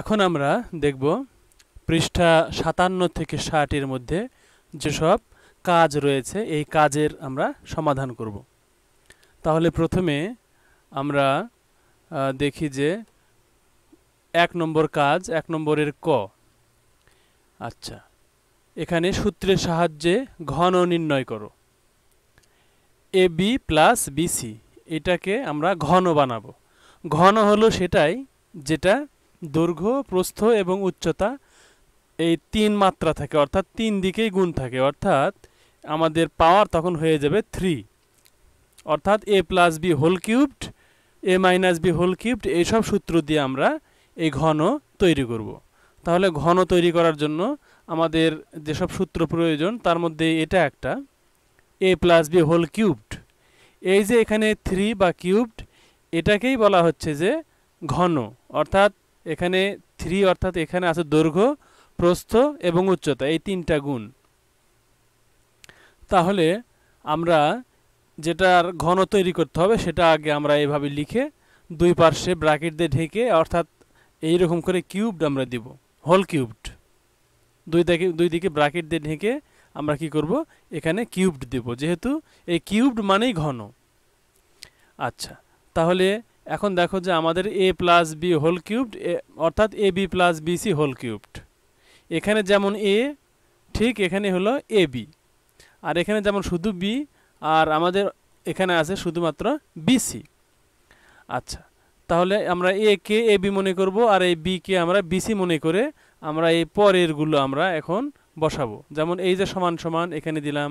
এখন আমরা দেখব পৃষ্ঠা সাতান্ন থেকে ষাটের মধ্যে যেসব কাজ রয়েছে এই কাজের আমরা সমাধান করব তাহলে প্রথমে আমরা দেখি যে এক নম্বর কাজ এক নম্বরের ক আচ্ছা এখানে সূত্রের সাহায্যে ঘন নির্ণয় করো এ বি প্লাস বিসি এটাকে আমরা ঘন বানাবো ঘন হলো সেটাই যেটা দৈর্ঘ্য প্রস্থ এবং উচ্চতা এই তিন মাত্রা থাকে অর্থাৎ তিন দিকেই গুণ থাকে অর্থাৎ আমাদের পাওয়ার তখন হয়ে যাবে থ্রি অর্থাৎ A plus B whole cubed A minus B whole cubed এইসব সূত্র দিয়ে আমরা এই ঘন তৈরি করব। তাহলে ঘন তৈরি করার জন্য আমাদের যেসব সূত্র প্রয়োজন তার মধ্যে এটা একটা A plus B whole cubed এই যে এখানে থ্রি বা কিউবড এটাকেই বলা হচ্ছে যে ঘন অর্থাৎ এখানে থ্রি অর্থাৎ এখানে আছে দৈর্ঘ্য প্রস্থ এবং উচ্চতা এই তিনটা গুণ তাহলে আমরা যেটার ঘন তৈরি করতে হবে সেটা আগে আমরা এভাবে লিখে দুই পার্শ্বে ব্রাকেট দিয়ে ঢেকে অর্থাৎ এই রকম করে কিউবড আমরা দিব হোল কিউবড দুই দিকে দুই দিকে ব্রাকেট দিয়ে ঢেকে আমরা কি করব এখানে কিউবড দেব যেহেতু এই কিউবড মানেই ঘন আচ্ছা তাহলে এখন দেখো যে আমাদের A plus B whole cubed অর্থাৎ A B plus BC whole cubed এখানে যেমন এ ঠিক এখানে হলো এ বি আর এখানে যেমন শুধু বি আর আমাদের এখানে আছে শুধুমাত্র বিসি আচ্ছা তাহলে আমরা এ কে এ বি মনে করব আর এই বি কে আমরা বিসি মনে করে আমরা এই পরেরগুলো আমরা এখন বসাবো যেমন এই যে সমান সমান এখানে দিলাম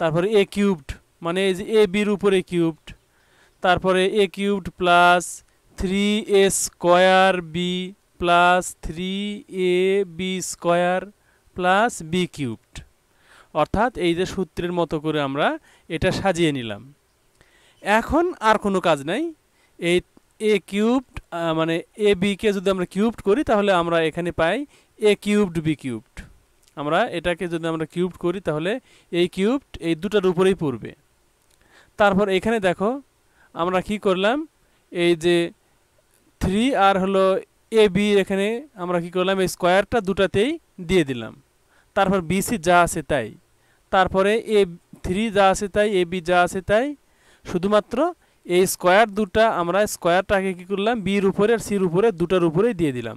তারপরে এ কিউবড মানে এই যে এ বির উপরে কিউবড তারপরে A cubed plus three A square B plus three A B square plus B cubed অর্থাৎ এই যে সূত্রের মতো করে আমরা এটা সাজিয়ে নিলাম এখন আর কোনো কাজ নাই এই এ কিউবড মানে এ বিকে যদি আমরা কিউবড করি তাহলে আমরা এখানে পাই এ কিউবড বি কিউবড আমরা এটাকে যদি আমরা কিউবড করি তাহলে এই কিউবড এই দুটার উপরেই পড়বে তারপর এখানে দেখো আমরা কি করলাম এই যে থ্রি আর হলো এ বি এখানে আমরা কি করলাম এই স্কোয়ারটা দুটাতেই দিয়ে দিলাম তারপর বিসি যা আছে তাই তারপরে এ থ্রি যা আছে তাই এ বি যা আছে তাই শুধুমাত্র এই স্কোয়ার দুটা আমরা স্কোয়ারটাকে কী করলাম বির উপরে আর সির উপরে দুটার উপরে দিয়ে দিলাম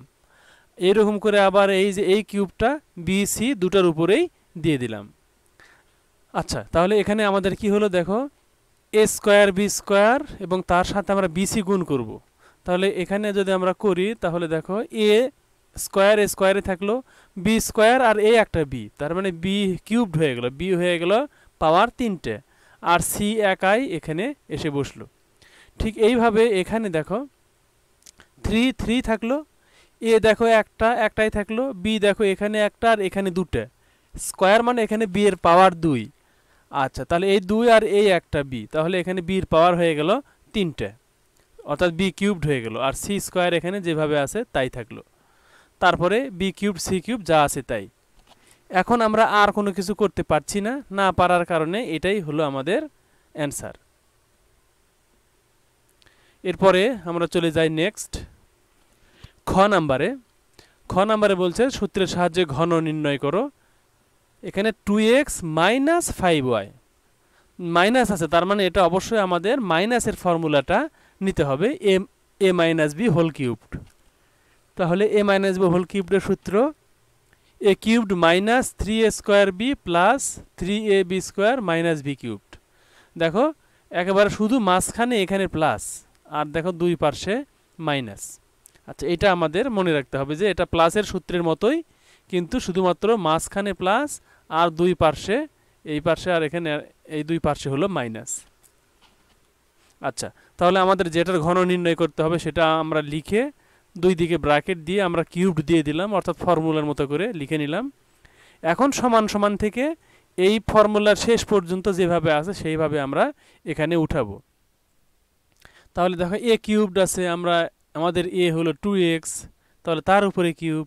এরকম করে আবার এই যে এই কিউবটা বি সি দুটার উপরেই দিয়ে দিলাম আচ্ছা তাহলে এখানে আমাদের কি হলো দেখো এ স্কোয়ার বি স্কোয়ার এবং তার সাথে আমরা বিসি গুণ করব। তাহলে এখানে যদি আমরা করি তাহলে দেখো এ স্কোয়ার এ স্কোয়ারে থাকলো বি স্কোয়ার আর এ একটা বি তার মানে বি কিউবড হয়ে গেল বি হয়ে গেল পাওয়ার তিনটে আর সি একাই এখানে এসে বসলো ঠিক এইভাবে এখানে দেখো থ্রি থ্রি থাকলো এ দেখো একটা একটাই থাকলো বি দেখো এখানে একটা আর এখানে দুটা স্কোয়ার মানে এখানে বি এর পাওয়ার দুই আচ্ছা তাহলে এই দুই আর এই একটা বি তাহলে এখানে বির পাওয়ার হয়ে গেল তিনটে অর্থাৎ বি কিউবড হয়ে গেল আর সি স্কোয়ার এখানে যেভাবে আছে তাই থাকলো তারপরে বি কিউব সি কিউব যা আছে তাই এখন আমরা আর কোনো কিছু করতে পারছি না না পারার কারণে এটাই হলো আমাদের অ্যান্সার এরপরে আমরা চলে যাই নেক্সট খ নাম্বারে খ নাম্বারে বলছে সূত্রের সাহায্যে ঘন নির্ণয় করো এখানে two x minus five Y minus আছে তার মানে এটা অবশ্যই আমাদের মাইনাসের ফর্মুলাটা নিতে হবে A A minus B whole cubed তাহলে এ মাইনাস বি হোল কিউবডের সূত্র A cubed minus three A square B plus three A B square minus B cubed দেখো একেবারে শুধু মাঝখানে এখানে প্লাস আর দেখো দুই পার্শ্বে মাইনাস আচ্ছা এটা আমাদের মনে রাখতে হবে যে এটা প্লাসের সূত্রের মতোই কিন্তু শুধুমাত্র মাঝখানে প্লাস আর দুই পার্শ্বে এই পার্শ্বে আর এখানে এই দুই পার্শ্বে হলো মাইনাস আচ্ছা তাহলে আমাদের যেটার ঘন নির্ণয় করতে হবে সেটা আমরা লিখে দুই দিকে ব্র্যাকেট দিয়ে আমরা কিউবড দিয়ে দিলাম অর্থাৎ ফর্মুলার মতো করে লিখে নিলাম এখন সমান সমান থেকে এই ফর্মুলার শেষ পর্যন্ত যেভাবে আছে সেইভাবে আমরা এখানে উঠাবো তাহলে দেখো এ কিউবড আছে আমরা আমাদের এ হলো টু এক্স তাহলে তার উপরে কিউব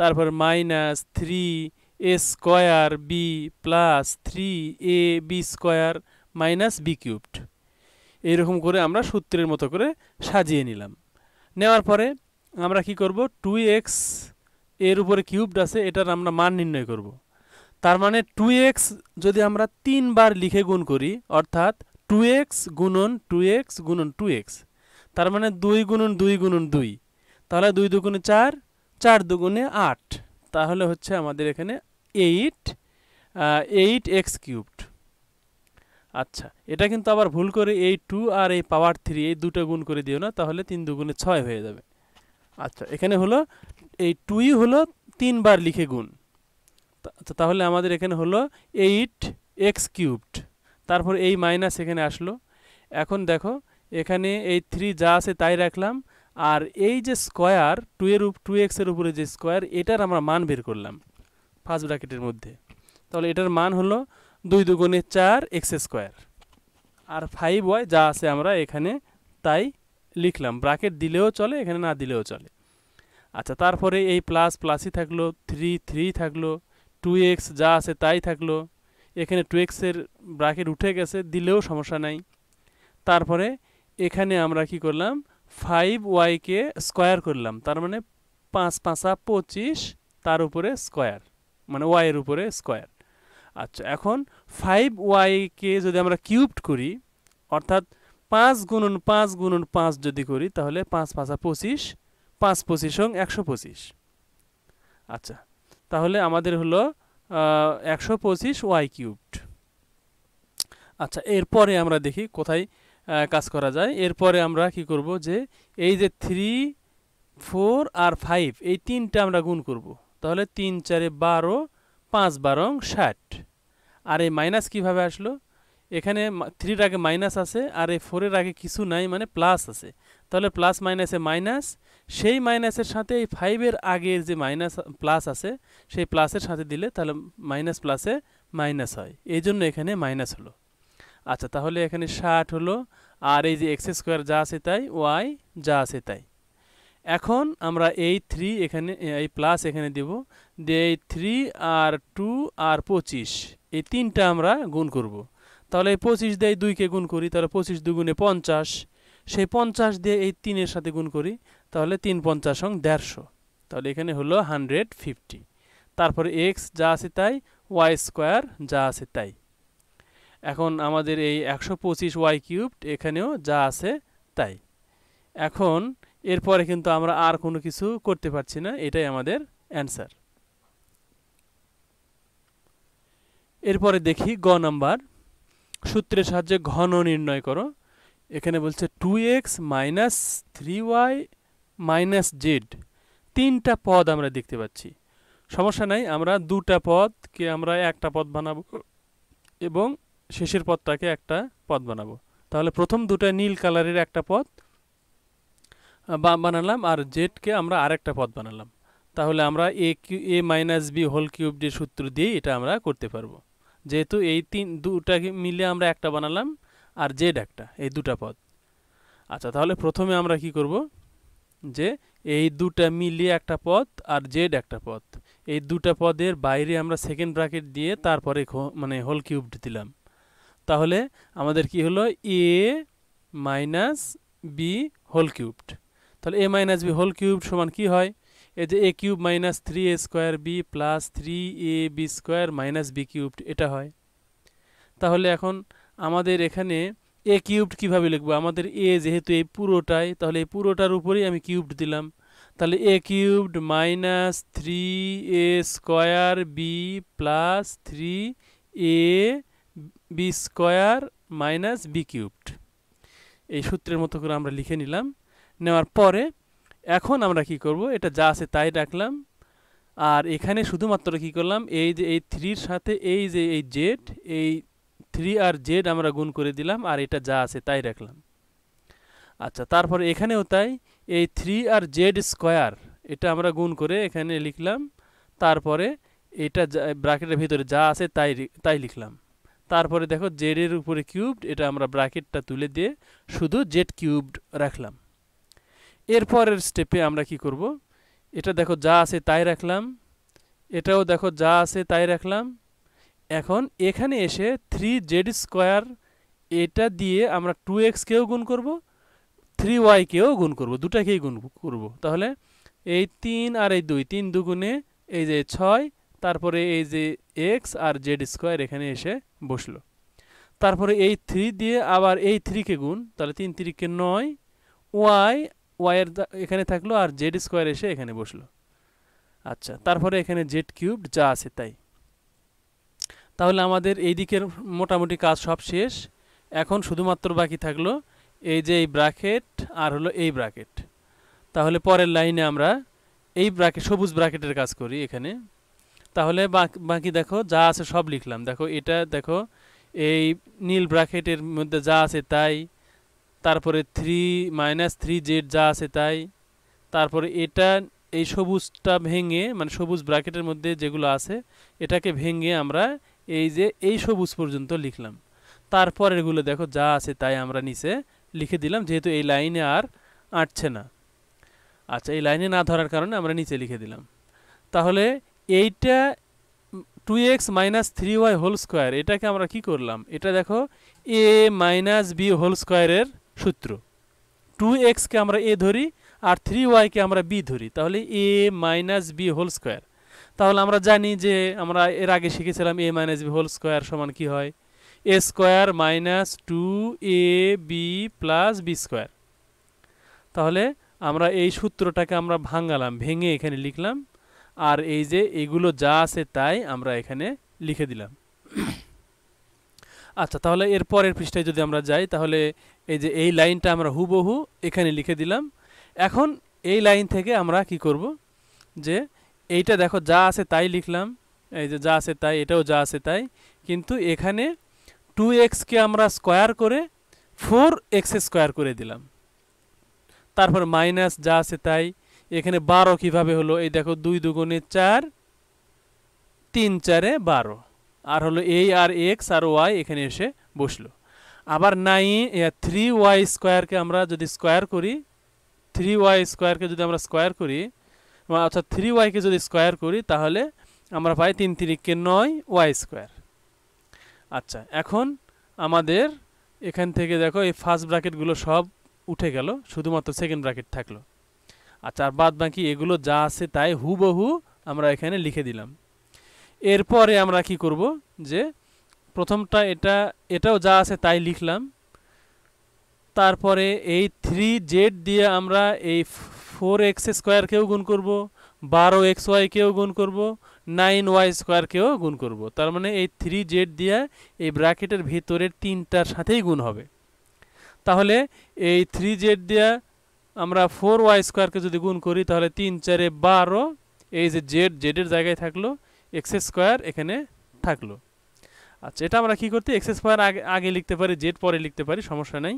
তারপর minus three A square B plus three A B square minus B cubed এইরকম করে আমরা সূত্রের মতো করে সাজিয়ে নিলাম নেওয়ার পরে আমরা কি করব টু এক্স এর উপরে কিউবড আছে এটার আমরা মান নির্ণয় করব। তার মানে টু এক্স যদি আমরা তিনবার লিখে গুণ করি অর্থাৎ টু এক্স গুণন টু এক্স গুণন টু এক্স তার মানে দুই গুণন দুই গুণন দুই তাহলে দুই দুগুণে চার চার দুগুণে আট তাহলে হচ্ছে আমাদের এখানে এইট এইট এক্স কিউবড আচ্ছা এটা কিন্তু আবার ভুল করে এই টু আর এই পাওয়ার থ্রি এই দুটো গুণ করে দিও না তাহলে তিন দুগুণে ছয় হয়ে যাবে আচ্ছা এখানে হলো এই টুই হলো তিনবার লিখে গুণ তাহলে আমাদের এখানে হলো এইট এক্স কিউবড তারপর এই মাইনাস এখানে আসলো এখন দেখো এখানে এই থ্রি যা আছে তাই রাখলাম আর এই যে স্কোয়ার টু এর টু এক্সের উপরে যে স্কোয়ার এটার আমরা মান বের করলাম ফার্স্ট ব্র্যাকেটের মধ্যে তাহলে এটার মান হলো দুই দুগুণে চার এক্স স্কোয়ার আর ফাইভ ওয়াই যা আছে আমরা এখানে তাই লিখলাম ব্র্যাকেট দিলেও চলে এখানে না দিলেও চলে আচ্ছা তারপরে এই প্লাস প্লাসই থাকলো থ্রি থ্রি থাকলো টু এক্স যা আছে তাই থাকলো এখানে টু এক্সের ব্র্যাকেট উঠে গেছে দিলেও সমস্যা নাই তারপরে এখানে আমরা কি করলাম ফাইভ ওয়াইকে স্কোয়ার করলাম তার মানে পাঁচ পাঁচা পঁচিশ তার উপরে স্কোয়ার মানে ওয়াইয়ের উপরে স্কোয়ার আচ্ছা এখন ফাইভ ওয়াইকে যদি আমরা কিউবড করি অর্থাৎ পাঁচ গুণন পাঁচ গুণন পাঁচ যদি করি তাহলে পাঁচ পাঁচা পঁচিশ পাঁচ পঁচিশ হং একশো পঁচিশ আচ্ছা তাহলে আমাদের হলো একশো পঁচিশ ওয়াই কিউবড আচ্ছা এরপরে আমরা দেখি কোথায় কাজ করা যায় এরপরে আমরা কি করব যে এই যে থ্রি ফোর আর ফাইভ এই তিনটা আমরা গুণ করব তাহলে তিন চারে বারো পাঁচ বারং ষাট আর এই মাইনাস কিভাবে আসলো এখানে থ্রির আগে মাইনাস আছে আর এই ফোরের আগে কিছু নাই মানে প্লাস আছে তাহলে প্লাস মাইনাসে মাইনাস সেই মাইনাসের সাথে এই ফাইভের আগের যে মাইনাস প্লাস আছে সেই প্লাসের সাথে দিলে তাহলে মাইনাস প্লাসে মাইনাস হয় এই জন্য এখানে মাইনাস হলো আচ্ছা তাহলে এখানে ষাট হলো আর এই যে এক্স স্কোয়ার যা আছে তাই ওয়াই যা আছে তাই এখন আমরা এই থ্রি এখানে এই প্লাস এখানে দেব দিয়ে এই থ্রি আর টু আর পঁচিশ এই তিনটা আমরা গুণ করব। তাহলে এই পঁচিশ দিয়ে দুইকে গুণ করি তাহলে পঁচিশ দুগুণে পঞ্চাশ সেই পঞ্চাশ দিয়ে এই তিনের সাথে গুণ করি তাহলে তিন পঞ্চাশ অং দেড়শো তাহলে এখানে হলো হান্ড্রেড ফিফটি তারপরে এক্স যা আছে তাই ওয়াই স্কোয়ার যা আছে তাই এখন আমাদের এই একশো পঁচিশ ওয়াই কিউবড এখানেও যা আছে তাই এখন এরপরে কিন্তু আমরা আর কোনো কিছু করতে পারছি না এটাই আমাদের অ্যান্সার এরপরে দেখি গ নাম্বার সূত্রের সাহায্যে ঘন নির্ণয় করো এখানে বলছে two x minus three y minus z তিনটা পদ আমরা দেখতে পাচ্ছি সমস্যা নাই আমরা দুটা পদকে আমরা একটা পদ বানাবো এবং শেষের পদটাকে একটা পদ বানাবো তাহলে প্রথম দুটা নীল কালারের একটা পদ বানালাম আর জেডকে আমরা আরেকটা পদ বানালাম তাহলে আমরা a q a minus B whole cubed সূত্র দিয়ে এটা আমরা করতে পারবো যেহেতু এই তিন দুটাকে মিলে আমরা একটা বানালাম আর জেড একটা এই দুটা পদ আচ্ছা তাহলে প্রথমে আমরা কি করব যে এই দুটা মিলিয়ে একটা পদ আর জেড একটা পদ এই দুটা পদের বাইরে আমরা সেকেন্ড ব্র্যাকেট দিয়ে তারপরে মানে হোল কিউবড দিলাম তাহলে আমাদের কি হলো a minus B whole cubed তাহলে এ মাইনাস বি হোল কিউবড সমান কি হয় এই যে a cube minus three A square B plus three A B square minus B cubed এটা হয় তাহলে এখন আমাদের এখানে এ কিউবড কীভাবে লিখবো আমাদের এ যেহেতু এই পুরোটাই তাহলে এই পুরোটার উপরেই আমি কিউবড দিলাম তাহলে a cubed minus three A square B plus three A B square minus B cubed এই সূত্রের মতো করে আমরা লিখে নিলাম নেওয়ার পরে এখন আমরা কি করব এটা যা আছে তাই রাখলাম আর এখানে শুধুমাত্র কি করলাম এই যে এই থ্রির সাথে এই যে এই জেড এই থ্রি আর জেড আমরা গুণ করে দিলাম আর এটা যা আছে তাই রাখলাম আচ্ছা তারপর এখানেও তাই এই থ্রি আর জেড স্কোয়ার এটা আমরা গুণ করে এখানে লিখলাম তারপরে এটা ব্র্যাকেটের ভিতরে যা আছে তাই তাই লিখলাম তারপরে দেখো জেডের উপরে কিউবড এটা আমরা ব্র্যাকেটটা তুলে দিয়ে শুধু জেড কিউবড রাখলাম এরপরের স্টেপে আমরা কি করব এটা দেখো যা আছে তাই রাখলাম এটাও দেখো যা আছে তাই রাখলাম এখন এখানে এসে থ্রি জেড স্কোয়ার এটা দিয়ে আমরা টু এক্সকেও গুণ করব থ্রি ওয়াইকেও গুণ করব দুটাকেই গুণ করব তাহলে এই তিন আর এই দুই তিন দুগুণে এই যে ছয় তারপরে এই যে এক্স আর জেড স্কোয়ার এখানে এসে বসলো তারপরে এই থ্রি দিয়ে আবার এই থ্রিকে গুণ তাহলে তিন থ্রিকে নয় ওয়াই ওয়াইয়ের এখানে থাকলো আর জেড স্কোয়ার এসে এখানে বসলো আচ্ছা তারপরে এখানে জেড কিউব যা আছে তাই তাহলে আমাদের এই দিকের মোটামুটি কাজ সব শেষ এখন শুধুমাত্র বাকি থাকলো এই যে এই ব্রাকেট আর হলো এই ব্রাকেট তাহলে পরের লাইনে আমরা এই ব্রাকেট সবুজ ব্রাকেটের কাজ করি এখানে তাহলে বাকি দেখো যা আছে সব লিখলাম দেখো এটা দেখো এই নীল ব্র্যাকেটের মধ্যে যা আছে তাই তারপরে থ্রি মাইনাস থ্রি জেড যা আছে তাই তারপরে এটা এই সবুজটা ভেঙে মানে সবুজ ব্র্যাকেটের মধ্যে যেগুলো আছে এটাকে ভেঙে আমরা এই যে এই সবুজ পর্যন্ত লিখলাম তারপর এগুলো দেখো যা আছে তাই আমরা নিচে লিখে দিলাম যেহেতু এই লাইনে আর আঁটছে না আচ্ছা এই লাইনে না ধরার কারণে আমরা নিচে লিখে দিলাম তাহলে এইটা two x minus three y whole square এটাকে আমরা কি করলাম এটা দেখো এ মাইনাস বি হোল স্কোয়ারের সূত্র টু এক্সকে আমরা এ ধরি আর থ্রি ওয়াইকে আমরা বি ধরি তাহলে এ মাইনাস বি হোল স্কোয়ার তাহলে আমরা জানি যে আমরা এর আগে শিখেছিলাম a minus B whole square সমান কি হয় a square minus two a B plus b square তাহলে আমরা এই সূত্রটাকে আমরা ভাঙালাম ভেঙে এখানে লিখলাম আর এই যে এগুলো যা আছে তাই আমরা এখানে লিখে দিলাম আচ্ছা তাহলে এর পরের পৃষ্ঠায় যদি আমরা যাই তাহলে এই যে এই লাইনটা আমরা হুবহু এখানে লিখে দিলাম এখন এই লাইন থেকে আমরা কি করব যে এইটা দেখো যা আছে তাই লিখলাম এই যে যা আছে তাই এটাও যা আছে তাই কিন্তু এখানে টু এক্সকে আমরা স্কোয়ার করে ফোর এক্স স্কোয়ার করে দিলাম তারপর মাইনাস যা আছে তাই এখানে বারো কিভাবে হলো এই দেখো দুই দুগুণে চার তিন চারে বারো আর হলো এই আর এক্স আর ওয়াই এখানে এসে বসলো আবার নাই থ্রি ওয়াই স্কোয়ারকে আমরা যদি স্কোয়ার করি থ্রি ওয়াই স্কোয়ারকে যদি আমরা স্কোয়ার করি অর্থাৎ থ্রি ওয়াইকে যদি স্কোয়ার করি তাহলে আমরা পাই তিন তিরিককে নয় ওয়াই স্কোয়ার আচ্ছা এখন আমাদের এখান থেকে দেখো এই ফার্স্ট ব্র্যাকেটগুলো সব উঠে গেল শুধুমাত্র সেকেন্ড ব্র্যাকেট থাকলো আচ্ছা আর বাদ বাকি এগুলো যা আছে তাই হুবহু আমরা এখানে লিখে দিলাম এরপরে আমরা কি করব যে প্রথমটা এটা এটাও যা আছে তাই লিখলাম তারপরে এই থ্রি জেড দিয়ে আমরা এই ফোর এক্স স্কোয়ারকেও গুণ করব বারো এক্স ওয়াইকেও গুণ করব নাইন ওয়াই স্কোয়ারকেও গুণ করব তার মানে এই থ্রি জেড দিয়ে এই ব্র্যাকেটের ভিতরের তিনটার সাথেই গুণ হবে তাহলে এই থ্রি জেড দেওয়া আমরা ফোর ওয়াই স্কোয়ারকে যদি গুণ করি তাহলে তিন চারে বারো এই যে জেড জেডের জায়গায় থাকলো এক্স স্কোয়ার এখানে থাকলো আচ্ছা এটা আমরা কি করতে এক্স স্কোয়ার আগে আগে লিখতে পারি জেড পরে লিখতে পারি সমস্যা নেই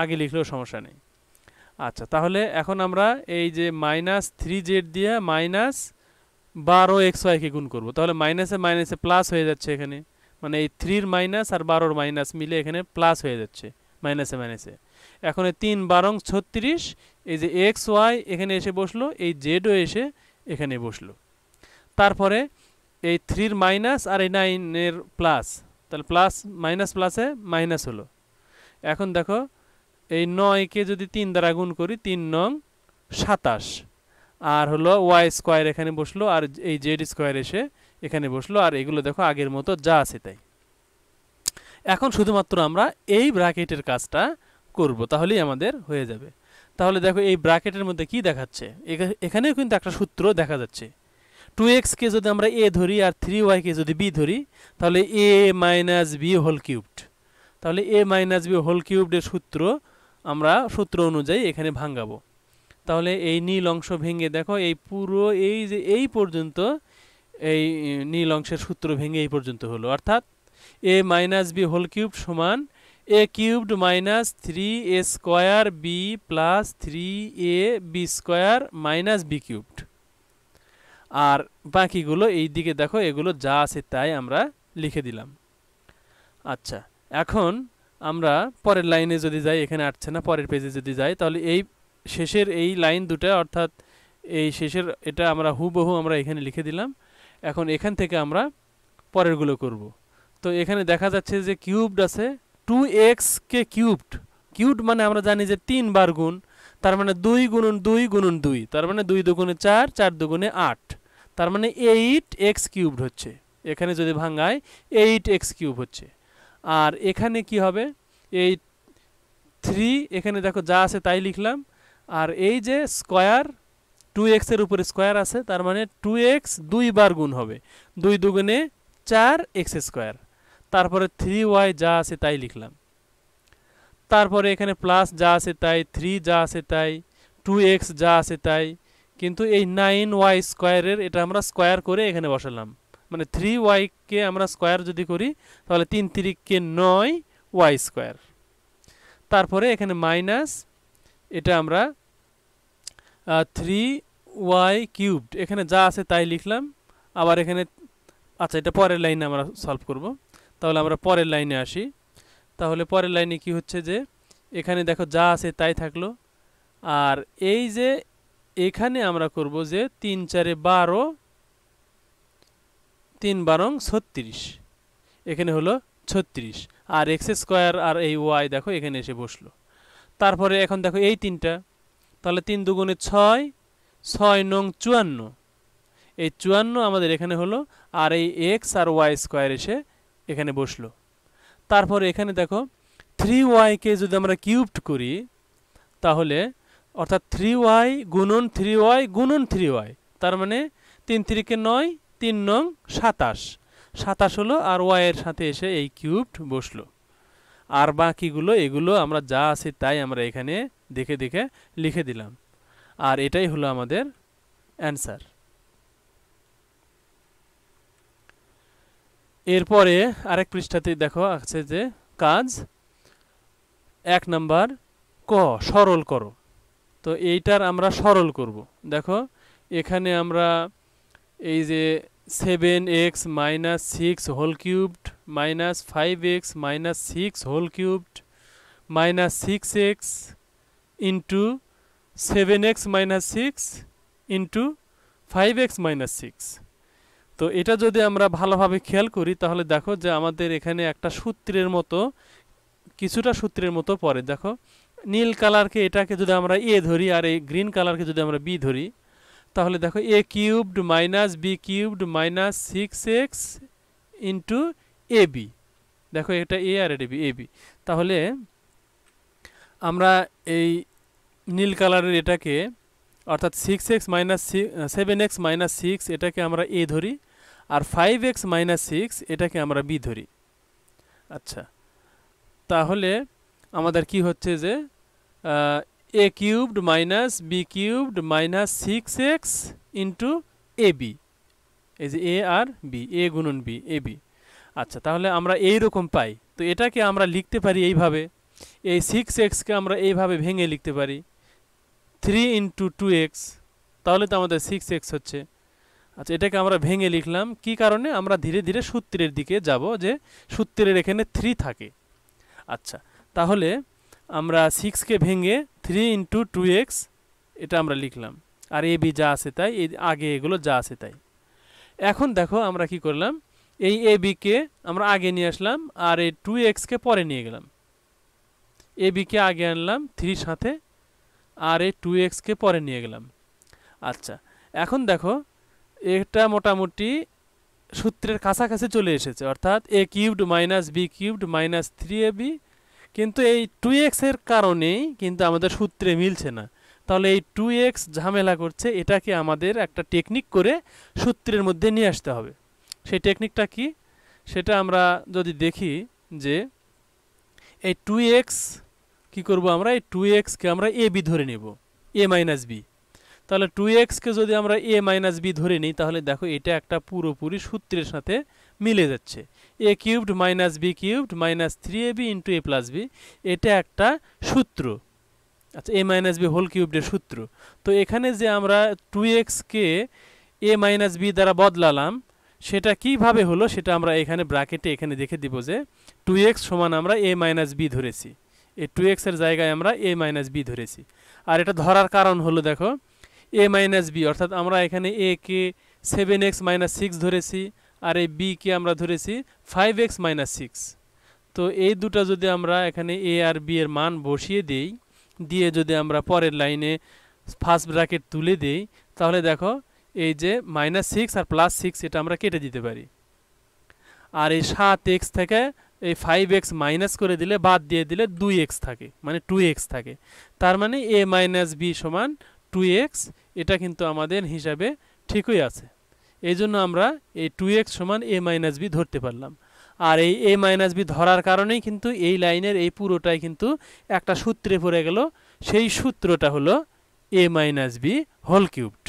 আগে লিখলেও সমস্যা নেই আচ্ছা তাহলে এখন আমরা এই যে মাইনাস থ্রি জেড দিয়ে মাইনাস বারো এক্স ওয়াইকে গুণ করবো তাহলে মাইনাসে মাইনাসে প্লাস হয়ে যাচ্ছে এখানে মানে এই থ্রির মাইনাস আর বারোর মাইনাস মিলে এখানে প্লাস হয়ে যাচ্ছে মাইনাসে মাইনাসে এখন এই তিন বারং ছত্রিশ এই যে এক্স ওয়াই এখানে এসে বসলো এই জেডও এসে এখানে বসলো তারপরে এই থ্রির মাইনাস আর এই নাইনের প্লাস তাহলে প্লাস মাইনাস প্লাসে মাইনাস হলো এখন দেখো এই নয়কে যদি তিন দ্বারা গুণ করি তিন নং সাতাশ আর হলো ওয়াই স্কোয়ার এখানে বসলো আর এই জেড স্কোয়ার এসে এখানে বসলো আর এগুলো দেখো আগের মতো যা আছে তাই এখন শুধুমাত্র আমরা এই ব্র্যাকেটের কাজটা করব তাহলেই আমাদের হয়ে যাবে তাহলে দেখো এই ব্র্যাকেটের মধ্যে কি দেখাচ্ছে এখানেও কিন্তু একটা সূত্র দেখা যাচ্ছে টু কে যদি আমরা এ ধরি আর থ্রি ওয়াইকে যদি বি ধরি তাহলে এ মাইনাস বি হোল কিউবড তাহলে এ মাইনাস বি হোল কিউবডের সূত্র আমরা সূত্র অনুযায়ী এখানে ভাঙ্গাবো তাহলে এই নীল অংশ ভেঙে দেখো এই পুরো এই যে এই পর্যন্ত এই নীল অংশের সূত্র ভেঙে এই পর্যন্ত হলো অর্থাৎ a minus B whole cube সমান a cubed minus three A square B plus three A B square minus B cubed আর বাকিগুলো এই দিকে দেখো এগুলো যা আছে তাই আমরা লিখে দিলাম আচ্ছা এখন আমরা পরের লাইনে যদি যাই এখানে আসছে না পরের পেজে যদি যাই তাহলে এই শেষের এই লাইন দুটো অর্থাৎ এই শেষের এটা আমরা হুবহু আমরা এখানে লিখে দিলাম এখন এখান থেকে আমরা পরেরগুলো করব তো এখানে দেখা যাচ্ছে যে কিউবড আছে টু কে কিউবড কিউবড মানে আমরা জানি যে তিন বার গুণ তার মানে দুই গুণন দুই গুণন দুই তার মানে দুই দুগুণে চার চার দুগুণে আট তার মানে এইট এক্স কিউবড হচ্ছে এখানে যদি ভাঙায় এইট এক্স কিউব হচ্ছে আর এখানে কি হবে এই থ্রি এখানে দেখো যা আছে তাই লিখলাম আর এই যে স্কোয়ার টু এক্সের উপরে স্কোয়ার আছে তার মানে টু এক্স দুই বার গুণ হবে দুই দুগুণে চার এক্স স্কোয়ার তারপরে থ্রি ওয়াই যা আছে তাই লিখলাম তারপরে এখানে প্লাস যা আছে তাই থ্রি যা আছে তাই টু এক্স যা আছে তাই কিন্তু এই নাইন ওয়াই স্কোয়ারের এটা আমরা স্কোয়ার করে এখানে বসালাম মানে থ্রি ওয়াইকে আমরা স্কোয়ার যদি করি তাহলে তিন তিরিককে নয় ওয়াই স্কোয়ার তারপরে এখানে মাইনাস এটা আমরা থ্রি ওয়াই কিউবড এখানে যা আছে তাই লিখলাম আবার এখানে আচ্ছা এটা পরের লাইনে আমরা সলভ করব তাহলে আমরা পরের লাইনে আসি তাহলে পরের লাইনে কি হচ্ছে যে এখানে দেখো যা আছে তাই থাকলো আর এই যে এখানে আমরা করব যে তিন চারে বারো তিন বারং ছত্রিশ এখানে হলো ছত্রিশ আর এক্স স্কোয়ার আর এই ওয়াই দেখো এখানে এসে বসলো তারপরে এখন দেখো এই তিনটা তাহলে তিন দুগুণে ছয় ছয় নং চুয়ান্ন এই চুয়ান্ন আমাদের এখানে হলো আর এই এক্স আর ওয়াই স্কোয়ার এসে এখানে বসলো তারপর এখানে দেখো থ্রি ওয়াইকে যদি আমরা কিউবড করি তাহলে অর্থাৎ থ্রি ওয়াই গুণন থ্রি ওয়াই গুণন থ্রি ওয়াই তার মানে তিন তিরিকে নয় তিন নং সাতাশ সাতাশ হলো আর ওয়াইয়ের সাথে এসে এই কিউবড বসলো আর বাকিগুলো এগুলো আমরা যা আছে তাই আমরা এখানে দেখে দেখে লিখে দিলাম আর এটাই হলো আমাদের অ্যান্সার এরপরে আরেক পৃষ্ঠাতে দেখো আছে যে কাজ এক নাম্বার ক সরল করো তো এইটার আমরা সরল করব দেখো এখানে আমরা এই যে seven x minus six whole cubed minus five x minus six whole cubed minus six x into seven x minus six into five x minus six তো এটা যদি আমরা ভালোভাবে খেয়াল করি তাহলে দেখো যে আমাদের এখানে একটা সূত্রের মতো কিছুটা সূত্রের মতো পরে দেখো নীল কালারকে এটাকে যদি আমরা এ ধরি আর এই গ্রিন কালারকে যদি আমরা বি ধরি তাহলে দেখো a cubed minus B cubed minus six x into a b দেখো এটা এ আর এটা বি এ বি তাহলে আমরা এই নীল কালারের এটাকে অর্থাৎ six x minus seven x minus six এটাকে আমরা এ ধরি আর ফাইভ এক্স মাইনাস সিক্স এটাকে আমরা বি ধরি আচ্ছা তাহলে আমাদের কি হচ্ছে যে a cubed minus B cubed minus six x into a b এই যে এ আর বি এ গুণন বি এ বি আচ্ছা তাহলে আমরা এই রকম পাই তো এটাকে আমরা লিখতে পারি এইভাবে এই সিক্স এক্সকে আমরা এইভাবে ভেঙে লিখতে পারি থ্রি ইন্টু টু এক্স তাহলে তো আমাদের সিক্স এক্স হচ্ছে আচ্ছা এটাকে আমরা ভেঙে লিখলাম কি কারণে আমরা ধীরে ধীরে সূত্রের দিকে যাব যে সূত্রের এখানে থ্রি থাকে আচ্ছা তাহলে আমরা সিক্সকে ভেঙে থ্রি ইন্টু টু এক্স এটা আমরা লিখলাম আর এ বি যা আছে তাই আগে এগুলো যা আছে তাই এখন দেখো আমরা কি করলাম এই এ বিকে আমরা আগে নিয়ে আসলাম আর এই টু এক্সকে পরে নিয়ে গেলাম এ বিকে আগে আনলাম থ্রির সাথে আর এই টু এক্সকে পরে নিয়ে গেলাম আচ্ছা এখন দেখো এটা মোটামুটি সূত্রের কাছাকাছি চলে এসেছে অর্থাৎ a cubed minus B cubed minus three A b কিন্তু এই টু এক্সের কারণেই কিন্তু আমাদের সূত্রে মিলছে না তাহলে এই টু এক্স ঝামেলা করছে এটাকে আমাদের একটা টেকনিক করে সূত্রের মধ্যে নিয়ে আসতে হবে সেই টেকনিকটা কি সেটা আমরা যদি দেখি যে এই টু এক্স কি করব আমরা এই টু এক্সকে আমরা এ বি ধরে নেব এ মাইনাস বি তাহলে টু এক্সকে যদি আমরা এ মাইনাস বি ধরে নিই তাহলে দেখো এটা একটা পুরোপুরি সূত্রের সাথে মিলে যাচ্ছে a cubed minus B cubed minus three A b into a plus b এটা একটা সূত্র আচ্ছা এ মাইনাস বি হোল কিউবডের সূত্র তো এখানে যে আমরা টু এক্সকে এ মাইনাস বি দ্বারা বদলালাম সেটা কিভাবে হলো সেটা আমরা এখানে ব্রাকেটে এখানে দেখে দিব যে টু এক্স সমান আমরা এ মাইনাস বি ধরেছি এই টু এক্সের জায়গায় আমরা এ মাইনাস বি ধরেছি আর এটা ধরার কারণ হলো দেখো এ মাইনাস বি অর্থাৎ আমরা এখানে এ কে সেভেন এক্স মাইনাস সিক্স ধরেছি আর এই কে আমরা ধরেছি ফাইভ এক্স মাইনাস সিক্স তো এই দুটা যদি আমরা এখানে এ আর বি এর মান বসিয়ে দিই দিয়ে যদি আমরা পরের লাইনে ফার্স্ট ব্র্যাকেট তুলে দিই তাহলে দেখো এই যে মাইনাস সিক্স আর প্লাস সিক্স এটা আমরা কেটে দিতে পারি আর এই সাত এক্স থেকে এই ফাইভ এক্স মাইনাস করে দিলে বাদ দিয়ে দিলে দুই এক্স থাকে মানে টু এক্স থাকে তার মানে এ মাইনাস বি সমান টু এক্স এটা কিন্তু আমাদের হিসাবে ঠিকই আছে এই জন্য আমরা এই টু এক্স সমান এ মাইনাস বি ধরতে পারলাম আর এই এ মাইনাস বি ধরার কারণেই কিন্তু এই লাইনের এই পুরোটাই কিন্তু একটা সূত্রে পড়ে গেল সেই সূত্রটা হলো a minus B whole cubed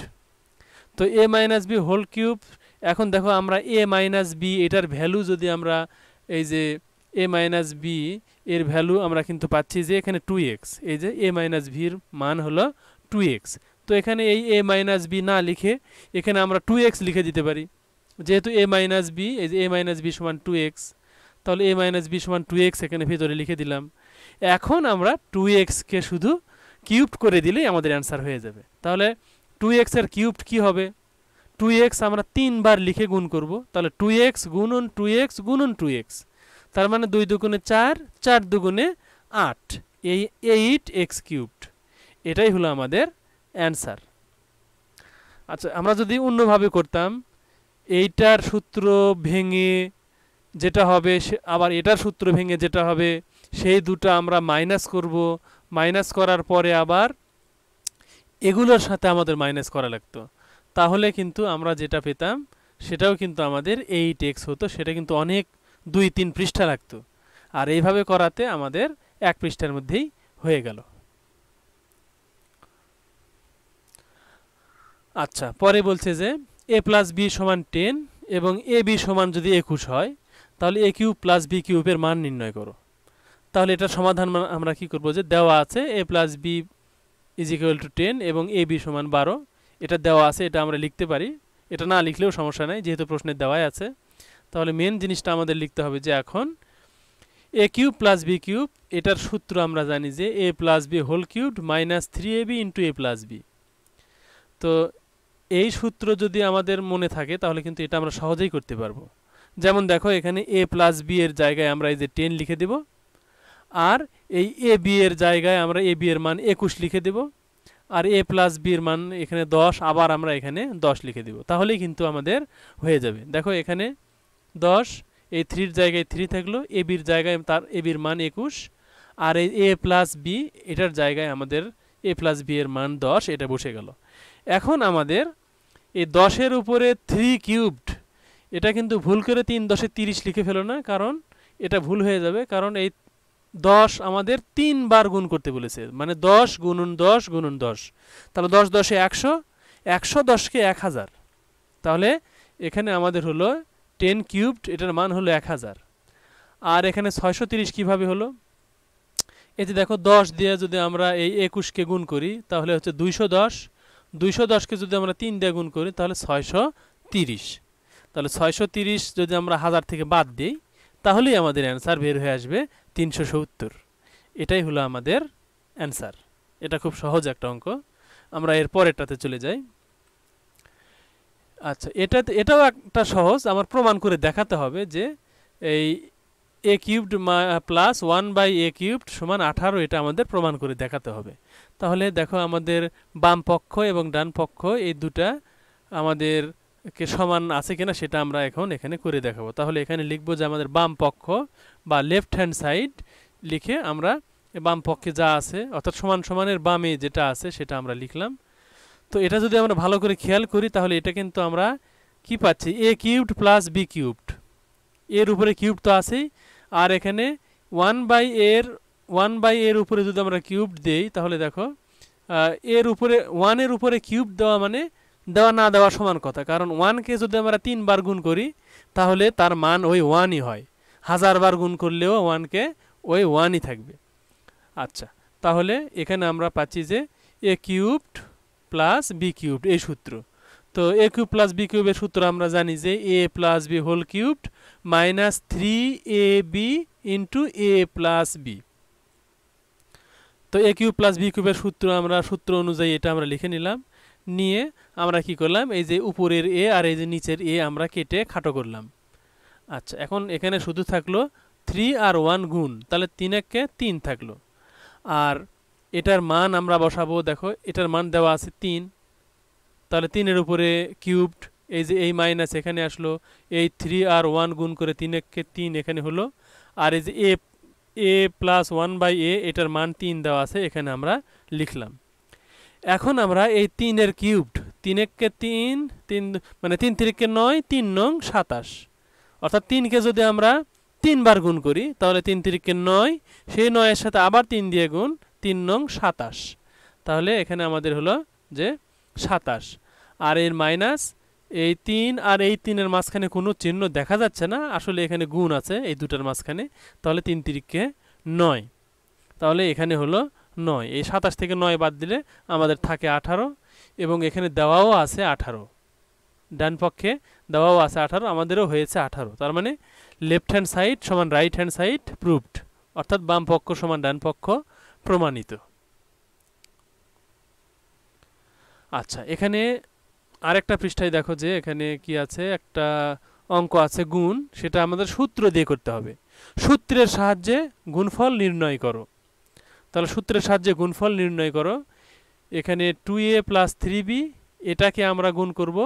তো a minus B whole cube এখন দেখো আমরা এ মাইনাস বি এটার ভ্যালু যদি আমরা এই যে এ মাইনাস বি এর ভ্যালু আমরা কিন্তু পাচ্ছি যে এখানে টু এক্স এই যে এ মাইনাস ভির মান হলো টু এক্স তো এখানে এই এ মাইনাস বি না লিখে এখানে আমরা টু এক্স লিখে দিতে পারি যেহেতু এ মাইনাস বি এই যে এ মাইনাস বি সমান টু এক্স তাহলে এ মাইনাস বি সমান টু এক্স এখানে ভিতরে লিখে দিলাম এখন আমরা টু এক্সকে শুধু কিউব করে দিলেই আমাদের অ্যান্সার হয়ে যাবে তাহলে টু এক্সের কিউবড কী হবে টু এক্স আমরা তিনবার লিখে গুণ করব তাহলে টু এক্স গুণন টু এক্স গুণন টু এক্স তার মানে দুই দুগুণে চার চার দুগুণে আট এই এইট এক্স কিউবড এটাই হলো আমাদের অ্যান্সার আচ্ছা আমরা যদি অন্যভাবে করতাম এইটার সূত্র ভেঙে যেটা হবে আবার এটার সূত্র ভেঙে যেটা হবে সেই দুটো আমরা মাইনাস করব মাইনাস করার পরে আবার এগুলোর সাথে আমাদের মাইনাস করা লাগতো তাহলে কিন্তু আমরা যেটা পেতাম সেটাও কিন্তু আমাদের এইট এক্স হতো সেটা কিন্তু অনেক দুই তিন পৃষ্ঠা রাখত আর এইভাবে করাতে আমাদের এক পৃষ্ঠার মধ্যেই হয়ে গেল আচ্ছা পরে বলছে যে এ প্লাস বি সমান টেন এবং এ বি সমান যদি একুশ হয় তাহলে এ কিউব প্লাস বি কিউবের মান নির্ণয় করো তাহলে এটার সমাধান আমরা কি করব যে দেওয়া আছে a plus b is equal to ten এবং এ বি সমান বারো এটা দেওয়া আছে এটা আমরা লিখতে পারি এটা না লিখলেও সমস্যা নাই যেহেতু প্রশ্নের দেওয়াই আছে তাহলে মেন জিনিসটা আমাদের লিখতে হবে যে এখন a cube plus b cube এটার সূত্র আমরা জানি যে a plus B whole cube minus three A b into a plus b তো এই সূত্র যদি আমাদের মনে থাকে তাহলে কিন্তু এটা আমরা সহজেই করতে পারবো যেমন দেখো এখানে এ প্লাস বি এর জায়গায় আমরা এই যে টেন লিখে দেব আর এই এ বি এর জায়গায় আমরা এ বি এর মান একুশ লিখে দেব আর এ প্লাস বি এর মান এখানে দশ আবার আমরা এখানে দশ লিখে দেব তাহলেই কিন্তু আমাদের হয়ে যাবে দেখো এখানে দশ এই থ্রির জায়গায় থ্রি থাকলো এ বির জায়গায় তার এ বির মান একুশ আর এই এ প্লাস বি এটার জায়গায় আমাদের এ প্লাস বি এর মান দশ এটা বসে গেল এখন আমাদের এই দশের উপরে থ্রি কিউবড এটা কিন্তু ভুল করে তিন দশে তিরিশ লিখে ফেলো না কারণ এটা ভুল হয়ে যাবে কারণ এই দশ আমাদের তিনবার গুণ করতে বলেছে মানে দশ গুণুন দশ গুণুন দশ তাহলে দশ দশে একশো একশো দশকে এক হাজার তাহলে এখানে আমাদের হলো টেন কিউবড এটার মান হলো এক হাজার আর এখানে ছয়শো তিরিশ কীভাবে হলো এতে দেখো দশ দিয়ে যদি আমরা এই একুশকে গুণ করি তাহলে হচ্ছে দুইশো দশ দুইশো দশকে যদি আমরা তিন দিয়ে গুণ করি তাহলে ছয়শো তিরিশ তাহলে ছয়শো তিরিশ যদি আমরা হাজার থেকে বাদ দিই তাহলেই আমাদের অ্যান্সার বের হয়ে আসবে তিনশো সত্তর এটাই হলো আমাদের অ্যান্সার এটা খুব সহজ একটা অঙ্ক আমরা এর পরেরটাতে চলে যাই আচ্ছা এটা এটাও একটা সহজ আমার প্রমাণ করে দেখাতে হবে যে এই a cubed plus one by a cubed সমান আঠারো এটা আমাদের প্রমাণ করে দেখাতে হবে তাহলে দেখো আমাদের বাম পক্ষ এবং ডান পক্ষ এই দুটা আমাদের কে সমান আছে কিনা সেটা আমরা এখন এখানে করে দেখাবো তাহলে এখানে লিখবো যে আমাদের বাম পক্ষ বা লেফট হ্যান্ড সাইড লিখে আমরা বাম পক্ষে যা আছে অর্থাৎ সমান সমানের বামে যেটা আছে সেটা আমরা লিখলাম তো এটা যদি আমরা ভালো করে খেয়াল করি তাহলে এটা কিন্তু আমরা কি পাচ্ছি a cubed plus B cubed এর উপরে কিউব তো আছেই আর এখানে ওয়ান বাই এর ওয়ান বাই এর উপরে যদি আমরা কিউব দেই তাহলে দেখো এর উপরে ওয়ানের উপরে কিউব দেওয়া মানে দেওয়া না দেওয়া সমান কথা কারণ ওয়ানকে যদি আমরা তিনবার গুণ করি তাহলে তার মান ওই ওয়ানই হয় হাজারবার গুণ করলেও ওয়ানকে ওই ওয়ানই থাকবে আচ্ছা তাহলে এখানে আমরা পাচ্ছি যে a cubed plus B cubed এই সূত্র তো এ কিউব প্লাস বি কিউবের সূত্র আমরা জানি যে a plus B whole cubed minus three A b into a plus b তো এ কিউব প্লাস বি কিউবের সূত্র আমরা সূত্র অনুযায়ী এটা আমরা লিখে নিলাম নিয়ে আমরা কি করলাম এই যে উপরের এ আর এই যে নিচের এ আমরা কেটে খাটো করলাম আচ্ছা এখন এখানে শুধু থাকলো থ্রি আর ওয়ান গুণ তাহলে তিন এককে তিন থাকলো আর এটার মান আমরা বসাবো দেখো এটার মান দেওয়া আছে তিন তাহলে তিনের উপরে কিউবড এই যে এই মাইনাস এখানে আসলো এই থ্রি আর ওয়ান গুণ করে তিন এককে তিন এখানে হলো আর এই যে a a plus one by a এটার মান তিন দেওয়া আছে এখানে আমরা লিখলাম এখন আমরা এই তিনের কিউবড তিন এককে তিন তিন মানে তিন তিরিককে নয় তিন নং সাতাশ অর্থাৎ তিনকে যদি আমরা তিনবার গুণ করি তাহলে তিন তিরিককে নয় সেই নয়ের সাথে আবার তিন দিয়ে গুণ তিন নং সাতাশ তাহলে এখানে আমাদের হলো যে সাতাশ আর এর মাইনাস এই তিন আর এই তিনের মাঝখানে কোনো চিহ্ন দেখা যাচ্ছে না আসলে এখানে গুণ আছে এই দুটার মাঝখানে তাহলে তিন তিরিককে নয় তাহলে এখানে হলো নয় এই সাতাশ থেকে নয় বাদ দিলে আমাদের থাকে আঠারো এবং এখানে দেওয়াও আছে আঠারো ডান পক্ষে দেওয়াও আছে আঠারো আমাদেরও হয়েছে আঠারো তার মানে লেফট হ্যান্ড সাইড সমান রাইট হ্যান্ড সাইড প্রুভড অর্থাৎ বাম পক্ষ সমান ডান পক্ষ প্রমাণিত আচ্ছা এখানে আরেকটা পৃষ্ঠায় দেখো যে এখানে কি আছে একটা অঙ্ক আছে গুণ সেটা আমাদের সূত্র দিয়ে করতে হবে সূত্রের সাহায্যে গুণফল নির্ণয় করো তাহলে সূত্রের সাহায্যে গুণফল নির্ণয় করো এখানে two a plus three b এটাকে আমরা গুণ করব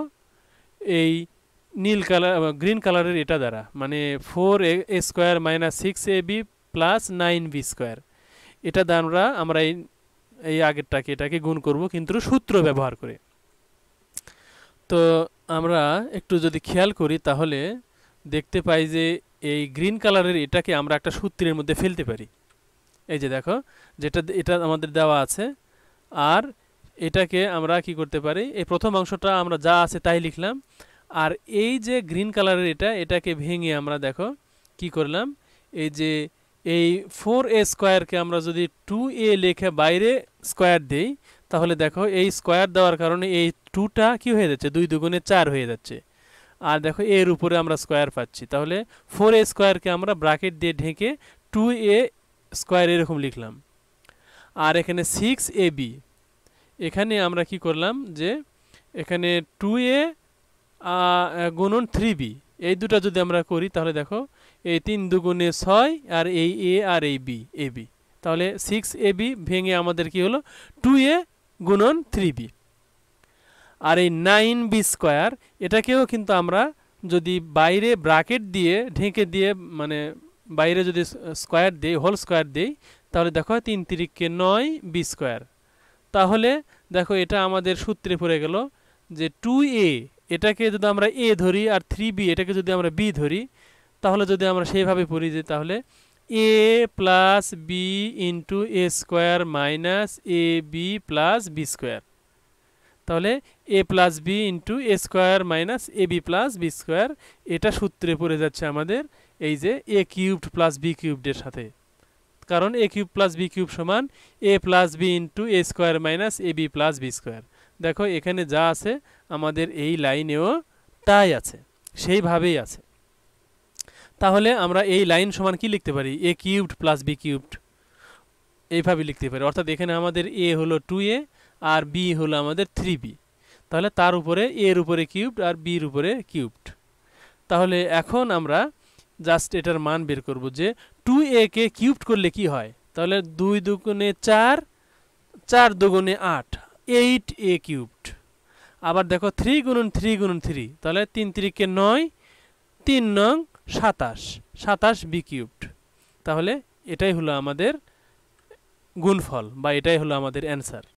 এই নীল কালার গ্রিন কালারের এটা দ্বারা মানে four a square minus six a B plus nine b square এটা আমরা আমরা এই এই আগেরটাকে এটাকে গুণ করব কিন্তু সূত্র ব্যবহার করে তো আমরা একটু যদি খেয়াল করি তাহলে দেখতে পাই যে এই গ্রিন কালারের এটাকে আমরা একটা সূত্রের মধ্যে ফেলতে পারি এই যে দেখো যেটা এটা আমাদের দেওয়া আছে আর এটাকে আমরা কি করতে পারি এই প্রথম অংশটা আমরা যা আছে তাই লিখলাম আর এই যে গ্রিন কালারের এটা এটাকে ভেঙে আমরা দেখো কি করলাম এই যে এই ফোর এ স্কোয়ারকে আমরা যদি টু এ লেখে বাইরে স্কোয়ার দিই তাহলে দেখো এই স্কোয়ার দেওয়ার কারণে এই টুটা কি হয়ে যাচ্ছে দুই দুগুণে চার হয়ে যাচ্ছে আর দেখো এর উপরে আমরা স্কোয়ার পাচ্ছি তাহলে ফোর এ স্কোয়ারকে আমরা ব্রাকেট দিয়ে ঢেকে টু এ স্কোয়ার এরকম লিখলাম আর এখানে সিক্স এ বি এখানে আমরা কি করলাম যে এখানে টু এ গুণন থ্রি বি এই দুটা যদি আমরা করি তাহলে দেখো এই তিন দুগুণে ছয় আর এই এ আর এই বি এ বি তাহলে সিক্স এ বি ভেঙে আমাদের কি হলো টু এ গুণন থ্রি বি আর এই নাইন বি স্কোয়ার এটাকেও কিন্তু আমরা যদি বাইরে ব্রাকেট দিয়ে ঢেকে দিয়ে মানে বাইরে যদি স্কোয়ার দেই হোল স্কোয়ার দেই তাহলে দেখো তিন তিরিককে নয় বি স্কোয়ার তাহলে দেখো এটা আমাদের সূত্রে পড়ে গেল যে টু এ এটাকে যদি আমরা এ ধরি আর থ্রি বি এটাকে যদি আমরা বি ধরি তাহলে যদি আমরা সেইভাবে পড়ি যে তাহলে a plus b into a square minus a B plus b square তাহলে a plus b into a square minus a B plus b square এটা সূত্রে পড়ে যাচ্ছে আমাদের এই যে এ কিউবড প্লাস বি কিউবডের সাথে কারণ a cube plus b cube সমান a plus b into a square minus a B plus b square দেখো এখানে যা আছে আমাদের এই লাইনেও তাই আছে সেইভাবেই আছে তাহলে আমরা এই লাইন সমান কি লিখতে পারি a cubed plus B cubed এইভাবে লিখতে পারি অর্থাৎ এখানে আমাদের এ হলো টু এ আর বি হলো আমাদের থ্রি বি তাহলে তার উপরে এর উপরে কিউবড আর বির উপরে কিউবড তাহলে এখন আমরা জাস্ট এটার মান বের করব যে টু এ কে কিউবড করলে কি হয় তাহলে দুই দুগুণে চার চার দুগুণে আট এইট এ কিউবড আবার দেখো থ্রি গুণন থ্রি গুণন থ্রি তাহলে তিন তিরিকে নয় তিন নং সাতাশ সাতাশ বি কিউবড তাহলে এটাই হলো আমাদের গুণফল বা এটাই হলো আমাদের অ্যান্সার